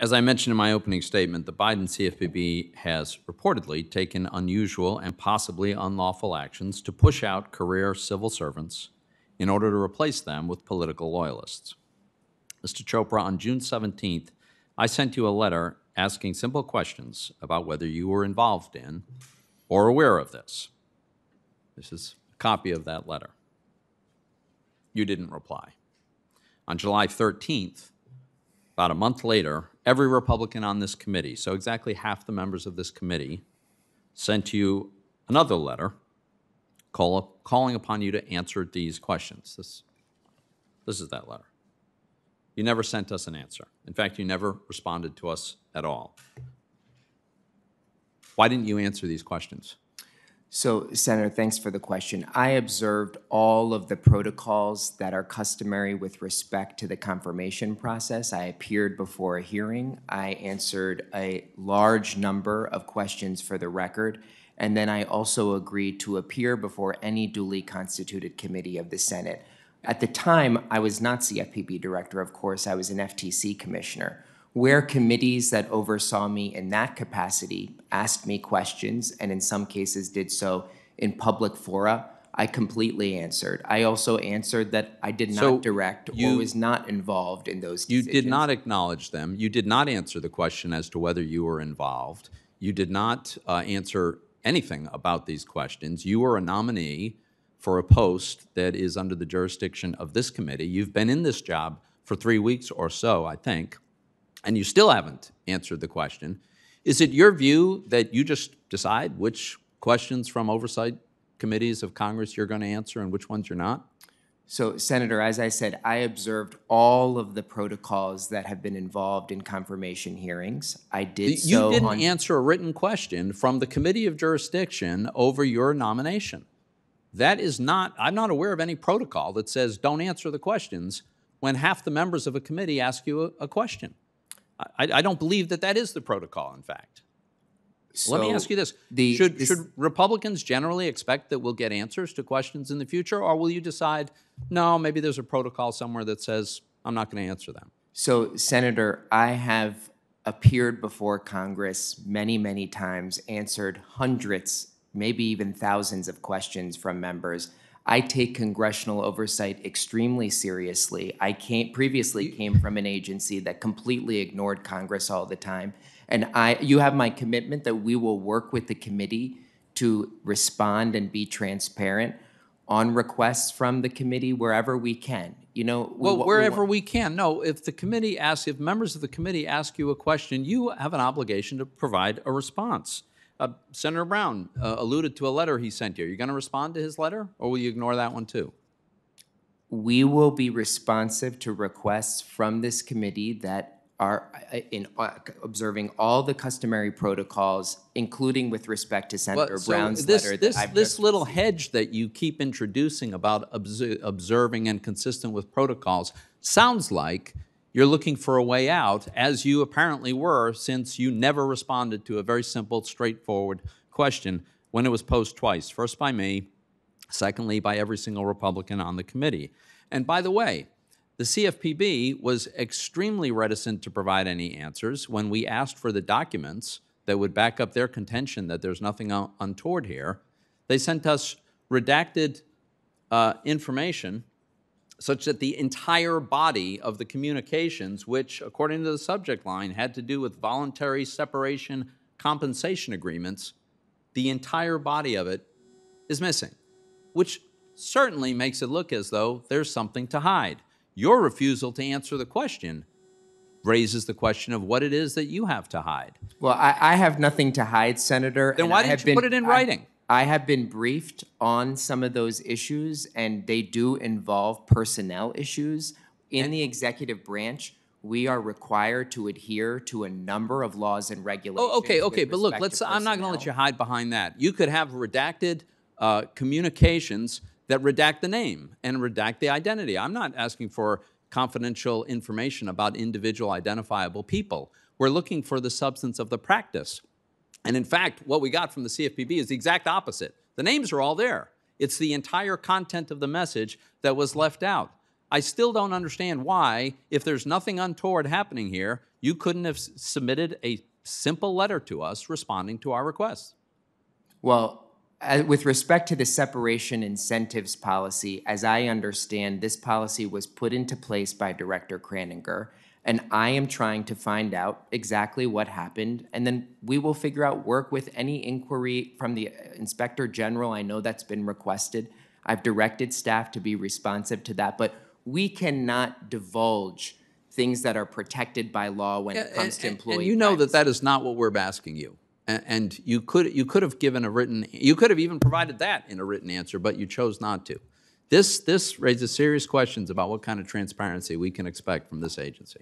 As I mentioned in my opening statement, the Biden CFPB has reportedly taken unusual and possibly unlawful actions to push out career civil servants in order to replace them with political loyalists. Mr. Chopra, on June 17th, I sent you a letter asking simple questions about whether you were involved in or aware of this. This is a copy of that letter. You didn't reply. On July 13th, about a month later, every Republican on this committee, so exactly half the members of this committee, sent you another letter call up, calling upon you to answer these questions. This, this is that letter. You never sent us an answer. In fact, you never responded to us at all. Why didn't you answer these questions? So, Senator, thanks for the question. I observed all of the protocols that are customary with respect to the confirmation process. I appeared before a hearing. I answered a large number of questions for the record. And then I also agreed to appear before any duly constituted committee of the Senate. At the time, I was not CFPB director, of course, I was an FTC commissioner where committees that oversaw me in that capacity asked me questions and in some cases did so in public fora, I completely answered. I also answered that I did so not direct you, or was not involved in those decisions. You did not acknowledge them. You did not answer the question as to whether you were involved. You did not uh, answer anything about these questions. You were a nominee for a post that is under the jurisdiction of this committee. You've been in this job for three weeks or so, I think and you still haven't answered the question, is it your view that you just decide which questions from oversight committees of Congress you're going to answer and which ones you're not? So, Senator, as I said, I observed all of the protocols that have been involved in confirmation hearings. I did you so didn't on- answer a written question from the committee of jurisdiction over your nomination. That is not, I'm not aware of any protocol that says don't answer the questions when half the members of a committee ask you a, a question. I, I don't believe that that is the protocol, in fact. So Let me ask you this. The, should, this. should, Republicans generally expect that we'll get answers to questions in the future, or will you decide, no, maybe there's a protocol somewhere that says, I'm not going to answer them? So, Senator, I have appeared before Congress many, many times, answered hundreds, maybe even thousands of questions from members. I take congressional oversight extremely seriously. I came, previously came from an agency that completely ignored Congress all the time. And I, you have my commitment that we will work with the committee to respond and be transparent on requests from the committee wherever we can. You know, well, we, wherever we, we, can. No, if the committee asks, if members of the committee ask you a question, you have an obligation to provide a response. Uh, Senator Brown uh, alluded to a letter he sent you. Are you going to respond to his letter, or will you ignore that one too? We will be responsive to requests from this committee that are uh, in uh, observing all the customary protocols, including with respect to Senator so Brown's this, letter. This, this little hedge that you keep introducing about observing and consistent with protocols sounds like you're looking for a way out, as you apparently were, since you never responded to a very simple, straightforward question when it was posed twice first by me, secondly, by every single Republican on the committee. And by the way, the CFPB was extremely reticent to provide any answers when we asked for the documents that would back up their contention that there's nothing untoward here. They sent us redacted uh, information such that the entire body of the communications, which, according to the subject line, had to do with voluntary separation compensation agreements, the entire body of it is missing, which certainly makes it look as though there's something to hide. Your refusal to answer the question raises the question of what it is that you have to hide. Well, I, I have nothing to hide, Senator. Then why didn't you been, put it in I, writing? I have been briefed on some of those issues, and they do involve personnel issues. In the executive branch, we are required to adhere to a number of laws and regulations. Oh, okay, okay, but look, let's. I'm not going to let you hide behind that. You could have redacted uh, communications that redact the name and redact the identity. I'm not asking for confidential information about individual identifiable people. We're looking for the substance of the practice. And in fact, what we got from the CFPB is the exact opposite. The names are all there. It's the entire content of the message that was left out. I still don't understand why, if there's nothing untoward happening here, you couldn't have submitted a simple letter to us responding to our request. Well, with respect to the separation incentives policy, as I understand, this policy was put into place by Director Craninger, and I am trying to find out exactly what happened, and then we will figure out work with any inquiry from the uh, Inspector General. I know that's been requested. I've directed staff to be responsive to that, but we cannot divulge things that are protected by law when it comes and, to employee. And you know that that is not what we're asking you and you could, you could have given a written, you could have even provided that in a written answer, but you chose not to. This, this raises serious questions about what kind of transparency we can expect from this agency.